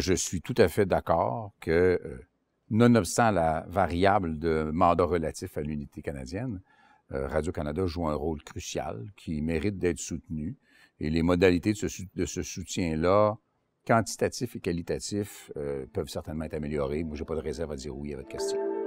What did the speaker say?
je suis tout à fait d'accord que, euh, nonobstant la variable de mandat relatif à l'unité canadienne, euh, Radio-Canada joue un rôle crucial qui mérite d'être soutenu. Et les modalités de ce, soutien-là, quantitatif et qualitatif, euh, peuvent certainement être améliorées. Moi, je n'ai pas de réserve à dire oui à votre question.